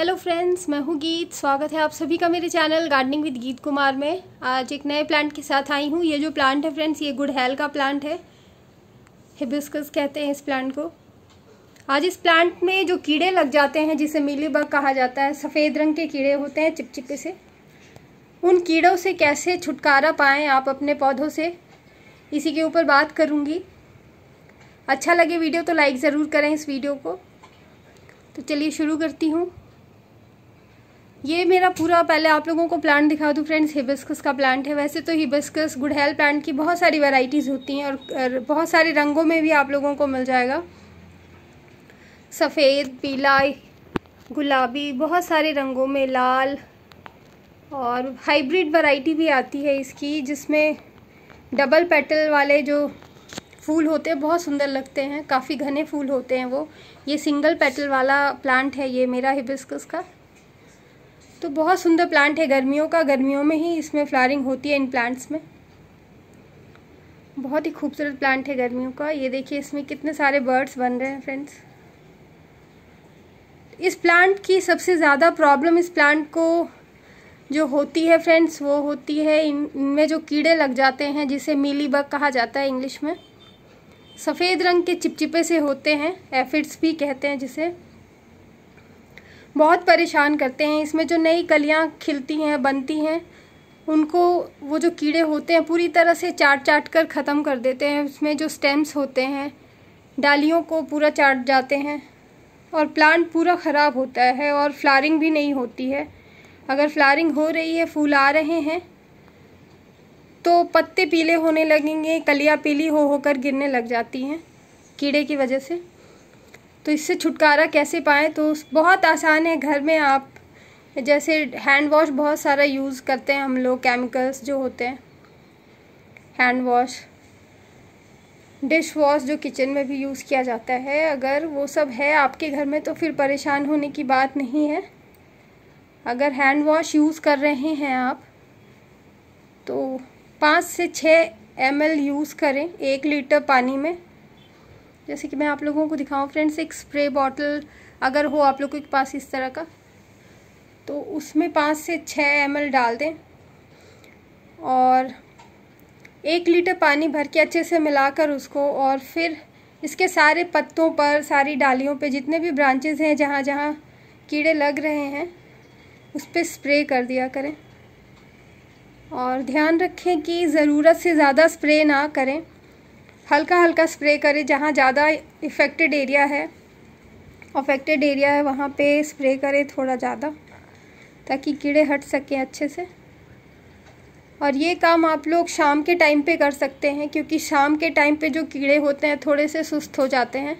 hello friends मैं हूँ गीत स्वागत है आप सभी का मेरे चैनल गार्डनिंग विद गीत कुमार में आज एक नए प्लांट के साथ आई हूँ ये जो प्लांट है फ्रेंड्स ये गुड़हल का प्लांट है हिबिस्कस कहते हैं इस प्लांट को आज इस प्लांट में जो कीड़े लग जाते हैं जिसे मिली कहा जाता है सफ़ेद रंग के कीड़े होते हैं चिपचिपे से उन कीड़ों से कैसे छुटकारा पाएँ आप अपने पौधों से इसी के ऊपर बात करूँगी अच्छा लगे वीडियो तो लाइक ज़रूर करें इस वीडियो को तो चलिए शुरू करती हूँ ये मेरा पूरा पहले आप लोगों को प्लांट दिखा दूँ फ्रेंड्स हिबिस्कस का प्लांट है वैसे तो हिबिस्कस गुड़हल प्लांट की बहुत सारी वैरायटीज़ होती हैं और बहुत सारे रंगों में भी आप लोगों को मिल जाएगा सफ़ेद पीला गुलाबी बहुत सारे रंगों में लाल और हाइब्रिड वैरायटी भी आती है इसकी जिसमें डबल पेटल वाले जो फूल होते हैं बहुत सुंदर लगते हैं काफ़ी घने फूल होते हैं वो ये सिंगल पेटल वाला प्लांट है ये मेरा हिबिस्कस का तो बहुत सुंदर प्लांट है गर्मियों का गर्मियों में ही इसमें फ्लारिंग होती है इन प्लांट्स में बहुत ही खूबसूरत प्लांट है गर्मियों का ये देखिए इसमें कितने सारे बर्ड्स बन रहे हैं फ्रेंड्स इस प्लांट की सबसे ज़्यादा प्रॉब्लम इस प्लांट को जो होती है फ्रेंड्स वो होती है इन इनमें जो कीड़े लग जाते हैं जिसे मीली बग कहा जाता है इंग्लिश में सफ़ेद रंग के चिपचिपे से होते हैं एफिड्स भी कहते हैं जिसे बहुत परेशान करते हैं इसमें जो नई कलियाँ खिलती हैं बनती हैं उनको वो जो कीड़े होते हैं पूरी तरह से चाट चाट कर ख़त्म कर देते हैं उसमें जो स्टेम्स होते हैं डालियों को पूरा चाट जाते हैं और प्लांट पूरा ख़राब होता है और फ्लारिंग भी नहीं होती है अगर फ्लारिंग हो रही है फूल आ रहे हैं तो पत्ते पीले होने लगेंगे कलियाँ पीली हो होकर गिरने लग जाती हैं कीड़े की वजह से तो इससे छुटकारा कैसे पाएँ तो बहुत आसान है घर में आप जैसे हैंड वॉश बहुत सारा यूज़ करते हैं हम लोग केमिकल्स जो होते हैं हैंड वॉश डिश वॉश जो किचन में भी यूज़ किया जाता है अगर वो सब है आपके घर में तो फिर परेशान होने की बात नहीं है अगर हैंड वॉश यूज़ कर रहे हैं आप तो पाँच से छः एम यूज़ करें एक लीटर पानी में जैसे कि मैं आप लोगों को दिखाऊँ फ्रेंड्स एक स्प्रे बॉटल अगर हो आप लोगों के पास इस तरह का तो उसमें पाँच से छः एम डाल दें और एक लीटर पानी भर के अच्छे से मिलाकर उसको और फिर इसके सारे पत्तों पर सारी डालियों पे जितने भी ब्रांचेस हैं जहाँ जहाँ कीड़े लग रहे हैं उस पर स्प्रे कर दिया करें और ध्यान रखें कि ज़रूरत से ज़्यादा स्प्रे ना करें हल्का हल्का स्प्रे करें जहाँ ज़्यादा इफ़ेक्टेड एरिया है अफेक्टेड एरिया है वहाँ पे स्प्रे करें थोड़ा ज़्यादा ताकि कीड़े हट सकें अच्छे से और ये काम आप लोग शाम के टाइम पे कर सकते हैं क्योंकि शाम के टाइम पे जो कीड़े होते हैं थोड़े से सुस्त हो जाते हैं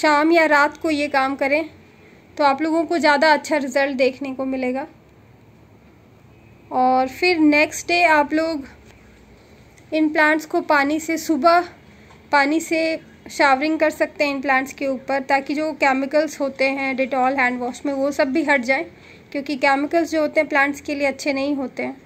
शाम या रात को ये काम करें तो आप लोगों को ज़्यादा अच्छा रिज़ल्ट देखने को मिलेगा और फिर नेक्स्ट डे आप लोग इन प्लांट्स को पानी से सुबह पानी से शावरिंग कर सकते हैं इन प्लांट्स के ऊपर ताकि जो केमिकल्स होते हैं डिटॉल हैंड वॉश में वो सब भी हट जाएं क्योंकि केमिकल्स जो होते हैं प्लांट्स के लिए अच्छे नहीं होते हैं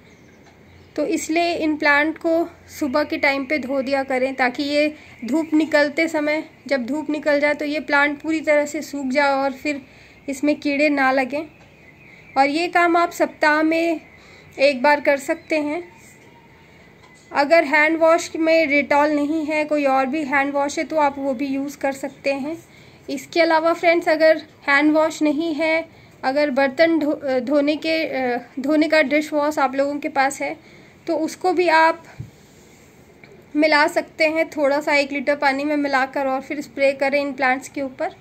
तो इसलिए इन प्लांट को सुबह के टाइम पे धो दिया करें ताकि ये धूप निकलते समय जब धूप निकल जाए तो ये प्लांट पूरी तरह से सूख जाए और फिर इसमें कीड़े ना लगें और ये काम आप सप्ताह में एक बार कर सकते हैं अगर हैंड वॉश में रिटॉल नहीं है कोई और भी हैंड वॉश है तो आप वो भी यूज़ कर सकते हैं इसके अलावा फ्रेंड्स अगर हैंड वॉश नहीं है अगर बर्तन धोने के धोने का डिश वॉश आप लोगों के पास है तो उसको भी आप मिला सकते हैं थोड़ा सा एक लीटर पानी में मिलाकर और फिर स्प्रे करें इन प्लांट्स के ऊपर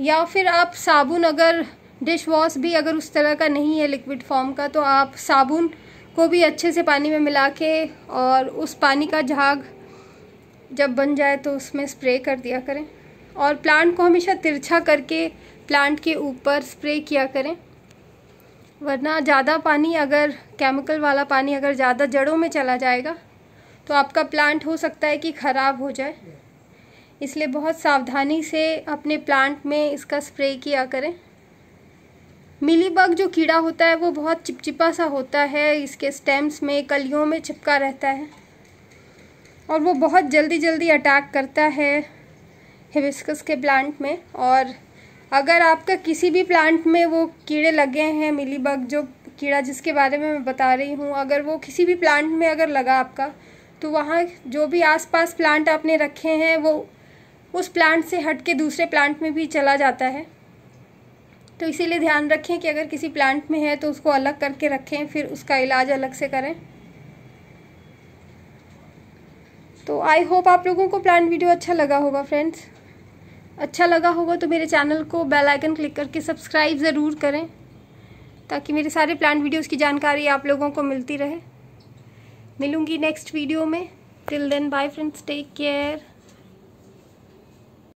या फिर आप साबुन अगर डिश वॉश भी अगर उस तरह का नहीं है लिक्विड फॉर्म का तो आप साबुन को भी अच्छे से पानी में मिला के और उस पानी का झाग जब बन जाए तो उसमें स्प्रे कर दिया करें और प्लांट को हमेशा तिरछा करके प्लांट के ऊपर स्प्रे किया करें वरना ज़्यादा पानी अगर केमिकल वाला पानी अगर ज़्यादा जड़ों में चला जाएगा तो आपका प्लांट हो सकता है कि ख़राब हो जाए इसलिए बहुत सावधानी से अपने प्लांट में इसका स्प्रे किया करें मिली बग जो कीड़ा होता है वो बहुत चिपचिपा सा होता है इसके स्टेम्स में कलियों में चिपका रहता है और वो बहुत जल्दी जल्दी अटैक करता है हिबिस्कस के प्लांट में और अगर आपका किसी भी प्लांट में वो कीड़े लगे हैं मिली बग जो कीड़ा जिसके बारे में मैं बता रही हूँ अगर वो किसी भी प्लांट में अगर लगा आपका तो वहाँ जो भी आसपास प्लांट आपने रखे हैं वो उस प्लांट से हट के दूसरे प्लांट में भी चला जाता है तो इसीलिए ध्यान रखें कि अगर किसी प्लांट में है तो उसको अलग करके रखें फिर उसका इलाज अलग से करें तो आई होप आप लोगों को प्लांट वीडियो अच्छा लगा होगा फ्रेंड्स अच्छा लगा होगा तो मेरे चैनल को बेल आइकन क्लिक करके सब्सक्राइब ज़रूर करें ताकि मेरे सारे प्लांट वीडियोस की जानकारी आप लोगों को मिलती रहे मिलूँगी नेक्स्ट वीडियो में till then bye friends take care